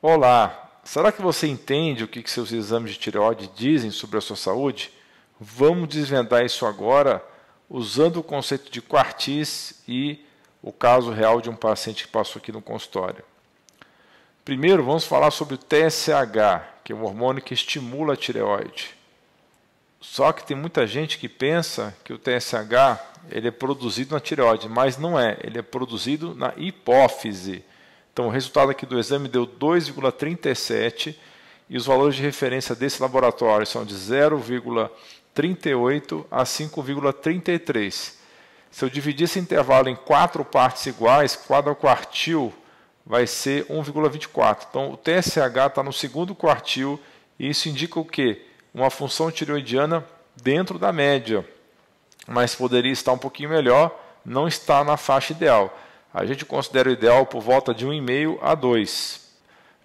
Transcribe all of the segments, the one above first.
Olá, será que você entende o que seus exames de tireoide dizem sobre a sua saúde? Vamos desvendar isso agora usando o conceito de quartis e o caso real de um paciente que passou aqui no consultório. Primeiro, vamos falar sobre o TSH, que é um hormônio que estimula a tireoide. Só que tem muita gente que pensa que o TSH ele é produzido na tireoide, mas não é, ele é produzido na hipófise então, o resultado aqui do exame deu 2,37 e os valores de referência desse laboratório são de 0,38 a 5,33. Se eu dividir esse intervalo em quatro partes iguais, cada quartil vai ser 1,24. Então, o TSH está no segundo quartil e isso indica o quê? Uma função tireoidiana dentro da média, mas poderia estar um pouquinho melhor, não está na faixa ideal a gente considera o ideal por volta de 1,5 a 2.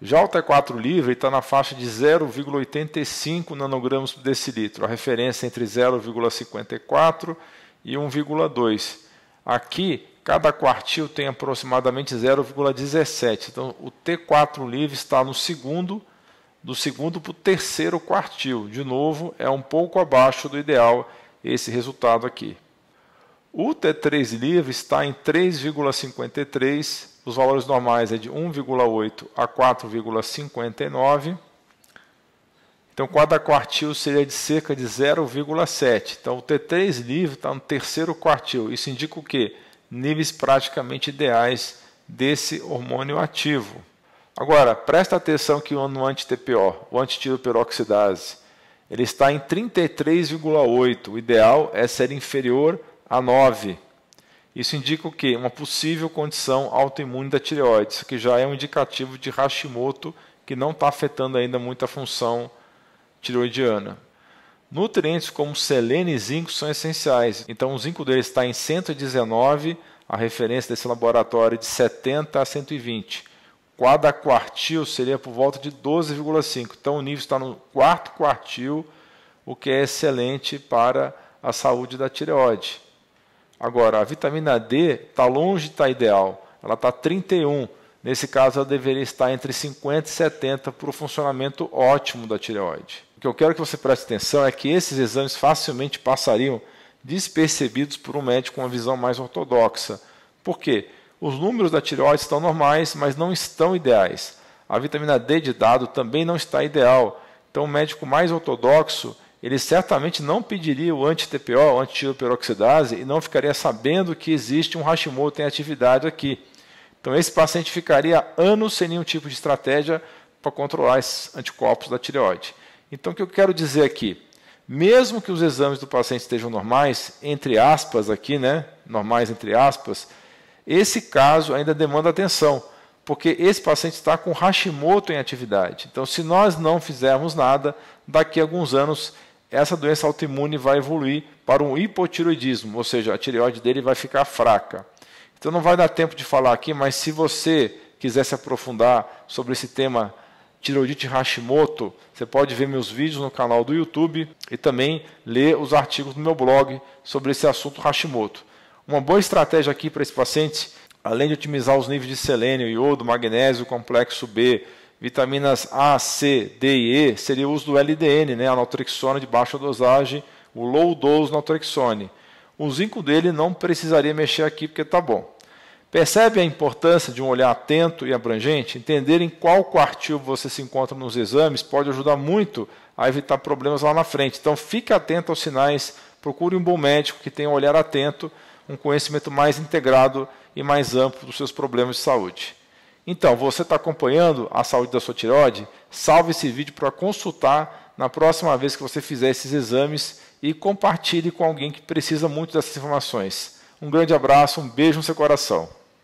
Já o T4 livre está na faixa de 0,85 nanogramas por decilitro, a referência é entre 0,54 e 1,2. Aqui, cada quartil tem aproximadamente 0,17. Então, o T4 livre está no segundo, do segundo para o terceiro quartil. De novo, é um pouco abaixo do ideal esse resultado aqui. O T3 livre está em 3,53, os valores normais é de 1,8 a 4,59. Então, cada quartil seria de cerca de 0,7. Então, o T3 livre está no terceiro quartil. Isso indica o quê? Níveis praticamente ideais desse hormônio ativo. Agora, presta atenção que no anti-TPO, o antitiroperoxidase, ele está em 33,8. O ideal é ser inferior a a 9. Isso indica o quê? Uma possível condição autoimune da tireoide, que já é um indicativo de Hashimoto que não está afetando ainda muito a função tireoidiana. Nutrientes como selênio e zinco são essenciais. Então o zinco dele está em 119, a referência desse laboratório é de 70 a 120. Cada quartil seria por volta de 12,5. Então o nível está no quarto quartil, o que é excelente para a saúde da tireoide. Agora, a vitamina D está longe de estar tá ideal, ela está 31. Nesse caso, ela deveria estar entre 50 e 70 para o funcionamento ótimo da tireoide. O que eu quero que você preste atenção é que esses exames facilmente passariam despercebidos por um médico com uma visão mais ortodoxa. Por quê? Os números da tireoide estão normais, mas não estão ideais. A vitamina D de dado também não está ideal. Então, o médico mais ortodoxo ele certamente não pediria o anti-TPO, o anti tiroperoxidase e não ficaria sabendo que existe um Hashimoto em atividade aqui. Então, esse paciente ficaria anos sem nenhum tipo de estratégia para controlar esses anticorpos da tireoide. Então, o que eu quero dizer aqui? Mesmo que os exames do paciente estejam normais, entre aspas aqui, né? Normais entre aspas, esse caso ainda demanda atenção, porque esse paciente está com Hashimoto em atividade. Então, se nós não fizermos nada, daqui a alguns anos essa doença autoimune vai evoluir para um hipotiroidismo, ou seja, a tireoide dele vai ficar fraca. Então não vai dar tempo de falar aqui, mas se você quiser se aprofundar sobre esse tema tireoidite Hashimoto, você pode ver meus vídeos no canal do YouTube e também ler os artigos do meu blog sobre esse assunto Hashimoto. Uma boa estratégia aqui para esse paciente, além de otimizar os níveis de selênio, iodo, magnésio, complexo B, vitaminas A, C, D e E seria o uso do LDN, né, a naltrexona de baixa dosagem, o low dose naltrexone. O zinco dele não precisaria mexer aqui porque está bom. Percebe a importância de um olhar atento e abrangente? Entender em qual quartil você se encontra nos exames pode ajudar muito a evitar problemas lá na frente. Então, fique atento aos sinais, procure um bom médico que tenha um olhar atento, um conhecimento mais integrado e mais amplo dos seus problemas de saúde. Então, você está acompanhando a saúde da sua tireoide? Salve esse vídeo para consultar na próxima vez que você fizer esses exames e compartilhe com alguém que precisa muito dessas informações. Um grande abraço, um beijo no seu coração.